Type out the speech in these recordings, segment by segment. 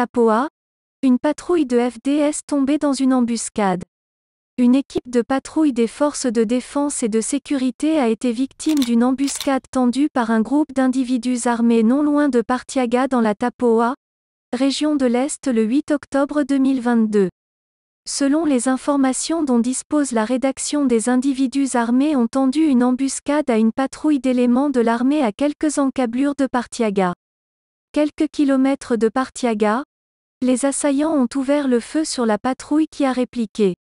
Tapoa, une patrouille de FDS tombée dans une embuscade. Une équipe de patrouille des forces de défense et de sécurité a été victime d'une embuscade tendue par un groupe d'individus armés non loin de Partiaga dans la Tapoa, région de l'Est le 8 octobre 2022. Selon les informations dont dispose la rédaction des individus armés ont tendu une embuscade à une patrouille d'éléments de l'armée à quelques encablures de Partiaga. Quelques kilomètres de Partiaga, les assaillants ont ouvert le feu sur la patrouille qui a répliqué.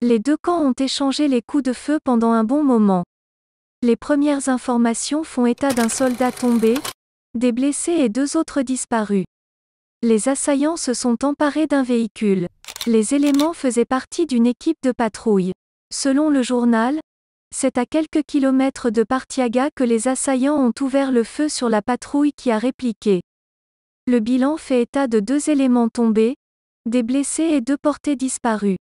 Les deux camps ont échangé les coups de feu pendant un bon moment. Les premières informations font état d'un soldat tombé, des blessés et deux autres disparus. Les assaillants se sont emparés d'un véhicule. Les éléments faisaient partie d'une équipe de patrouille. Selon le journal, c'est à quelques kilomètres de Partiaga que les assaillants ont ouvert le feu sur la patrouille qui a répliqué. Le bilan fait état de deux éléments tombés, des blessés et deux portées disparues.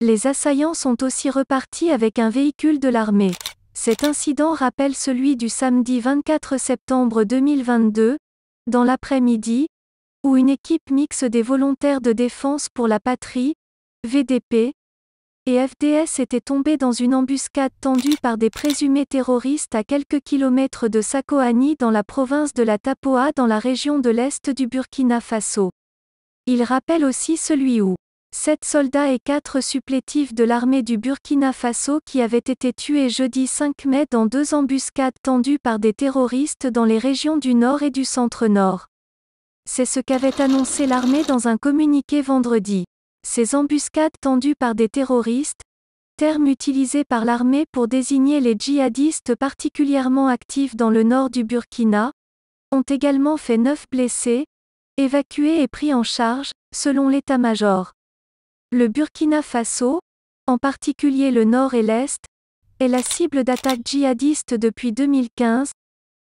Les assaillants sont aussi repartis avec un véhicule de l'armée. Cet incident rappelle celui du samedi 24 septembre 2022, dans l'après-midi, où une équipe mixte des volontaires de défense pour la patrie, VDP, et FDS étaient tombés dans une embuscade tendue par des présumés terroristes à quelques kilomètres de Sakoani dans la province de la Tapoa dans la région de l'Est du Burkina Faso. Il rappelle aussi celui où sept soldats et quatre supplétifs de l'armée du Burkina Faso qui avaient été tués jeudi 5 mai dans deux embuscades tendues par des terroristes dans les régions du nord et du centre-nord. C'est ce qu'avait annoncé l'armée dans un communiqué vendredi. Ces embuscades tendues par des terroristes, terme utilisé par l'armée pour désigner les djihadistes particulièrement actifs dans le nord du Burkina, ont également fait neuf blessés, évacués et pris en charge, selon l'état-major. Le Burkina Faso, en particulier le nord et l'est, est la cible d'attaques djihadistes depuis 2015,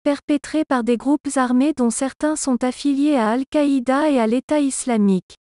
perpétrées par des groupes armés dont certains sont affiliés à Al-Qaïda et à l'État islamique.